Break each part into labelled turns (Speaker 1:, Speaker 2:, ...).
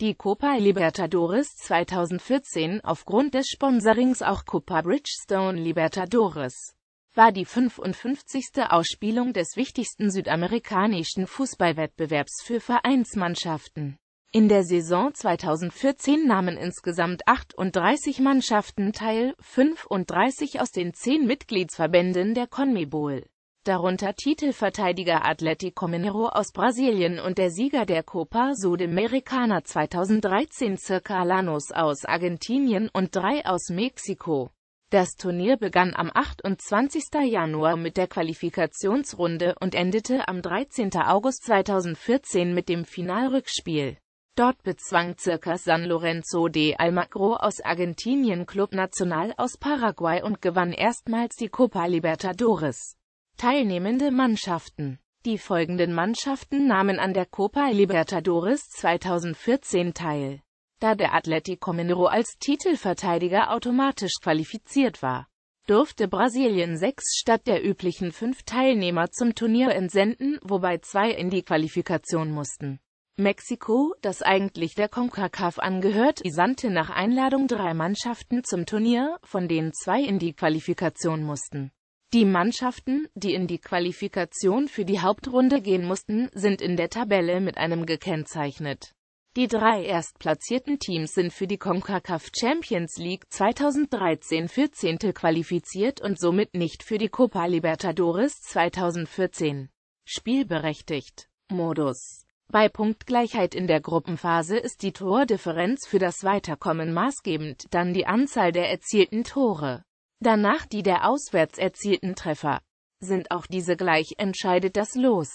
Speaker 1: die Copa Libertadores 2014 aufgrund des Sponsorings auch Copa Bridgestone Libertadores war die 55. Ausspielung des wichtigsten südamerikanischen Fußballwettbewerbs für Vereinsmannschaften. In der Saison 2014 nahmen insgesamt 38 Mannschaften teil, 35 aus den 10 Mitgliedsverbänden der CONMEBOL darunter Titelverteidiger Atlético Mineiro aus Brasilien und der Sieger der Copa Sudamericana 2013 circa Lanos aus Argentinien und drei aus Mexiko. Das Turnier begann am 28. Januar mit der Qualifikationsrunde und endete am 13. August 2014 mit dem Finalrückspiel. Dort bezwang circa San Lorenzo de Almagro aus Argentinien Club Nacional aus Paraguay und gewann erstmals die Copa Libertadores. Teilnehmende Mannschaften Die folgenden Mannschaften nahmen an der Copa Libertadores 2014 teil, da der Atletico Mineiro als Titelverteidiger automatisch qualifiziert war durfte Brasilien sechs statt der üblichen fünf Teilnehmer zum Turnier entsenden, wobei zwei in die Qualifikation mussten. Mexiko, das eigentlich der CONCACAF angehört, sandte nach Einladung drei Mannschaften zum Turnier, von denen zwei in die Qualifikation mussten. Die Mannschaften, die in die Qualifikation für die Hauptrunde gehen mussten, sind in der Tabelle mit einem gekennzeichnet. Die drei erstplatzierten Teams sind für die CONCACAF Champions League 2013-14 qualifiziert und somit nicht für die Copa Libertadores 2014 spielberechtigt. Modus Bei Punktgleichheit in der Gruppenphase ist die Tordifferenz für das Weiterkommen maßgebend, dann die Anzahl der erzielten Tore danach die der auswärts erzielten Treffer. Sind auch diese gleich, entscheidet das Los.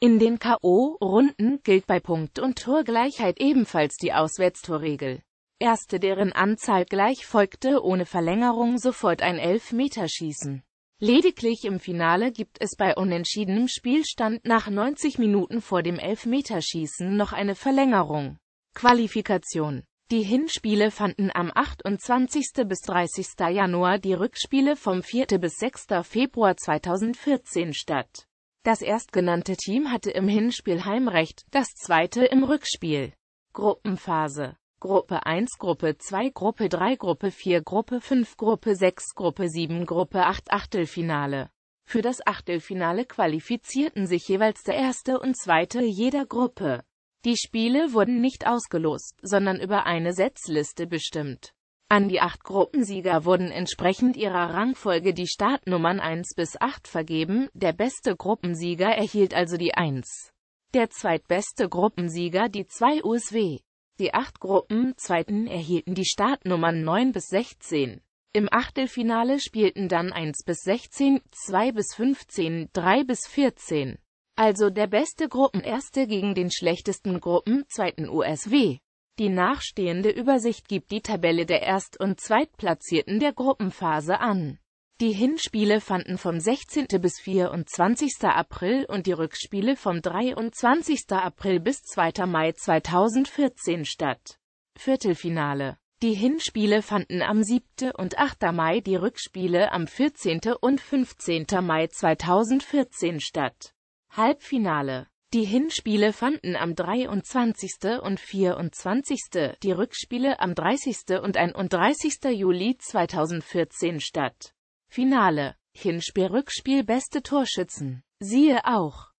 Speaker 1: In den K.O.-Runden gilt bei Punkt- und Torgleichheit ebenfalls die Auswärtstorregel. Erste deren Anzahl gleich folgte ohne Verlängerung sofort ein Elfmeterschießen. Lediglich im Finale gibt es bei unentschiedenem Spielstand nach 90 Minuten vor dem Elfmeterschießen noch eine Verlängerung. Qualifikation die Hinspiele fanden am 28. bis 30. Januar, die Rückspiele vom 4. bis 6. Februar 2014 statt. Das erstgenannte Team hatte im Hinspiel Heimrecht, das zweite im Rückspiel. Gruppenphase Gruppe 1, Gruppe 2, Gruppe 3, Gruppe 4, Gruppe 5, Gruppe 6, Gruppe 7, Gruppe 8 Achtelfinale. Für das Achtelfinale qualifizierten sich jeweils der erste und zweite jeder Gruppe. Die Spiele wurden nicht ausgelost, sondern über eine Setzliste bestimmt. An die acht Gruppensieger wurden entsprechend ihrer Rangfolge die Startnummern 1 bis 8 vergeben, der beste Gruppensieger erhielt also die 1, der zweitbeste Gruppensieger die 2 USW. Die acht Gruppen zweiten erhielten die Startnummern 9 bis 16. Im Achtelfinale spielten dann 1 bis 16, 2 bis 15, 3 bis 14 also der beste Gruppenerste gegen den schlechtesten Gruppenzweiten USW. Die nachstehende Übersicht gibt die Tabelle der Erst- und Zweitplatzierten der Gruppenphase an. Die Hinspiele fanden vom 16. bis 24. April und die Rückspiele vom 23. April bis 2. Mai 2014 statt. Viertelfinale die Hinspiele fanden am 7. und 8. Mai, die Rückspiele am 14. und 15. Mai 2014 statt. Halbfinale die Hinspiele fanden am 23. und 24., die Rückspiele am 30. und 31. Juli 2014 statt. Finale Hinspiel-Rückspiel Beste Torschützen. Siehe auch